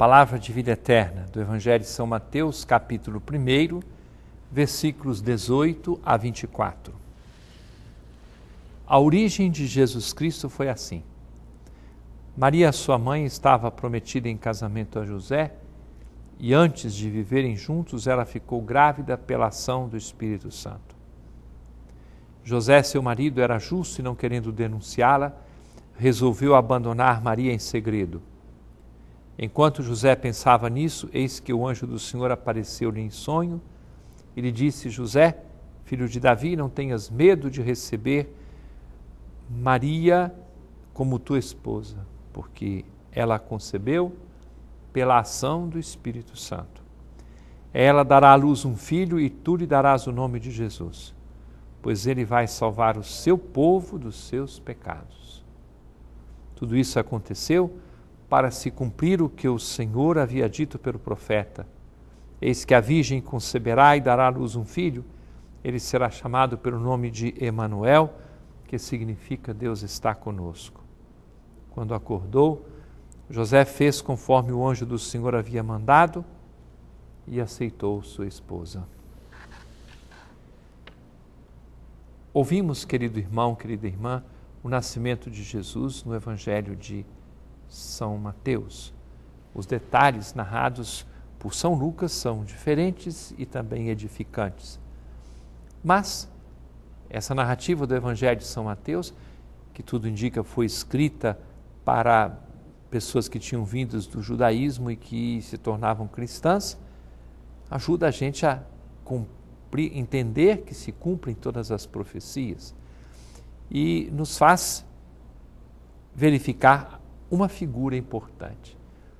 Palavra de vida eterna do Evangelho de São Mateus, capítulo 1, versículos 18 a 24. A origem de Jesus Cristo foi assim. Maria, sua mãe, estava prometida em casamento a José e antes de viverem juntos, ela ficou grávida pela ação do Espírito Santo. José, seu marido, era justo e não querendo denunciá-la, resolveu abandonar Maria em segredo Enquanto José pensava nisso, eis que o anjo do Senhor apareceu-lhe em sonho e lhe disse: José, filho de Davi, não tenhas medo de receber Maria como tua esposa, porque ela concebeu pela ação do Espírito Santo. Ela dará à luz um filho e tu lhe darás o nome de Jesus, pois ele vai salvar o seu povo dos seus pecados. Tudo isso aconteceu para se cumprir o que o Senhor havia dito pelo profeta. Eis que a virgem conceberá e dará à luz um filho, ele será chamado pelo nome de Emanuel, que significa Deus está conosco. Quando acordou, José fez conforme o anjo do Senhor havia mandado e aceitou sua esposa. Ouvimos, querido irmão, querida irmã, o nascimento de Jesus no Evangelho de são Mateus. Os detalhes narrados por São Lucas são diferentes e também edificantes. Mas essa narrativa do Evangelho de São Mateus, que tudo indica foi escrita para pessoas que tinham vindos do judaísmo e que se tornavam cristãs, ajuda a gente a cumprir, entender que se cumprem todas as profecias e nos faz verificar uma figura importante.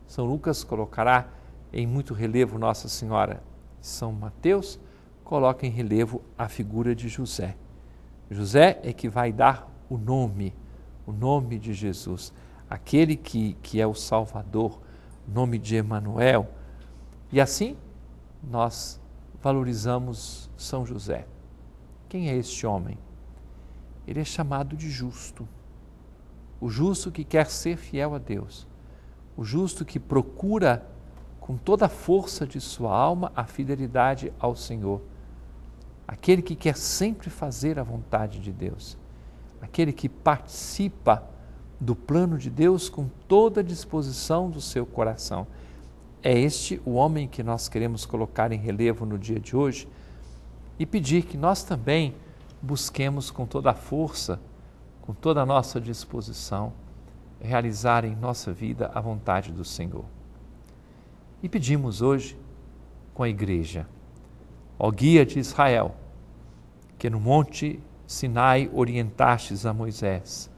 São Lucas colocará em muito relevo Nossa Senhora. São Mateus coloca em relevo a figura de José. José é que vai dar o nome, o nome de Jesus, aquele que, que é o Salvador, o nome de Emanuel. E assim nós valorizamos São José. Quem é este homem? Ele é chamado de justo o justo que quer ser fiel a Deus, o justo que procura com toda a força de sua alma a fidelidade ao Senhor, aquele que quer sempre fazer a vontade de Deus, aquele que participa do plano de Deus com toda a disposição do seu coração. É este o homem que nós queremos colocar em relevo no dia de hoje e pedir que nós também busquemos com toda a força com toda a nossa disposição, realizar em nossa vida a vontade do Senhor. E pedimos hoje com a igreja, ó guia de Israel, que no monte Sinai orientastes a Moisés,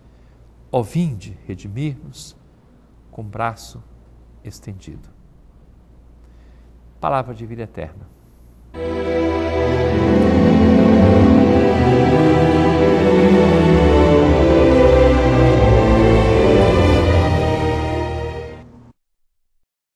ó vinde redimir-nos com braço estendido. Palavra de vida eterna.